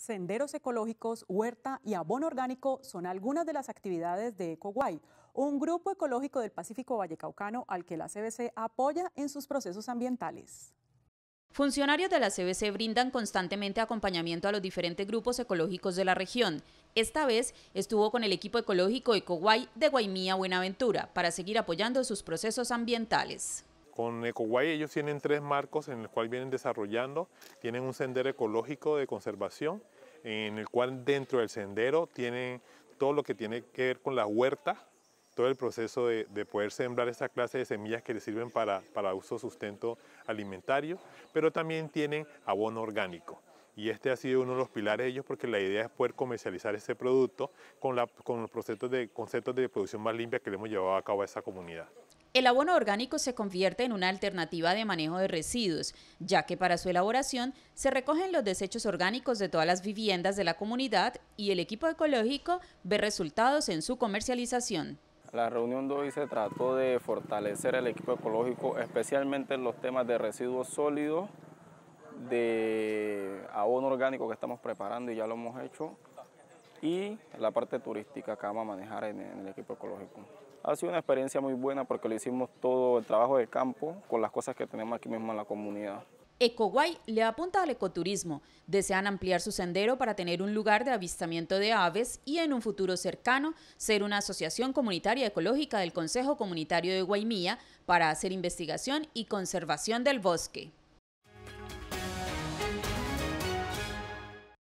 senderos ecológicos, huerta y abono orgánico son algunas de las actividades de EcoGuay, un grupo ecológico del Pacífico Vallecaucano al que la CBC apoya en sus procesos ambientales. Funcionarios de la CBC brindan constantemente acompañamiento a los diferentes grupos ecológicos de la región. Esta vez estuvo con el equipo ecológico EcoGuay de Guaymía Buenaventura para seguir apoyando sus procesos ambientales. Con Ecoguay ellos tienen tres marcos en el cual vienen desarrollando. Tienen un sendero ecológico de conservación, en el cual dentro del sendero tienen todo lo que tiene que ver con la huerta, todo el proceso de, poder sembrar esa clase de semillas que les sirven para, uso sustento alimentario, pero también tienen abono orgánico y este ha sido uno de los pilares de ellos porque la idea es poder comercializar este producto con, con los de, conceptos de producción más limpia que le hemos llevado a cabo a esa comunidad. El abono orgánico se convierte en una alternativa de manejo de residuos, ya que para su elaboración se recogen los desechos orgánicos de todas las viviendas de la comunidad y el equipo ecológico ve resultados en su comercialización. La reunión de hoy se trató de fortalecer el equipo ecológico, especialmente en los temas de residuos sólidos, de abono orgánico que estamos preparando y ya lo hemos hecho, y la parte turística que vamos a manejar en, el equipo ecológico. Ha sido una experiencia muy buena porque le hicimos todo el trabajo de campo con las cosas que tenemos aquí mismo en la comunidad. Ecoguay le apunta al ecoturismo. Desean ampliar su sendero para tener un lugar de avistamiento de aves y en un futuro cercano ser una asociación comunitaria ecológica del Consejo Comunitario de Guaymía para hacer investigación y conservación del bosque.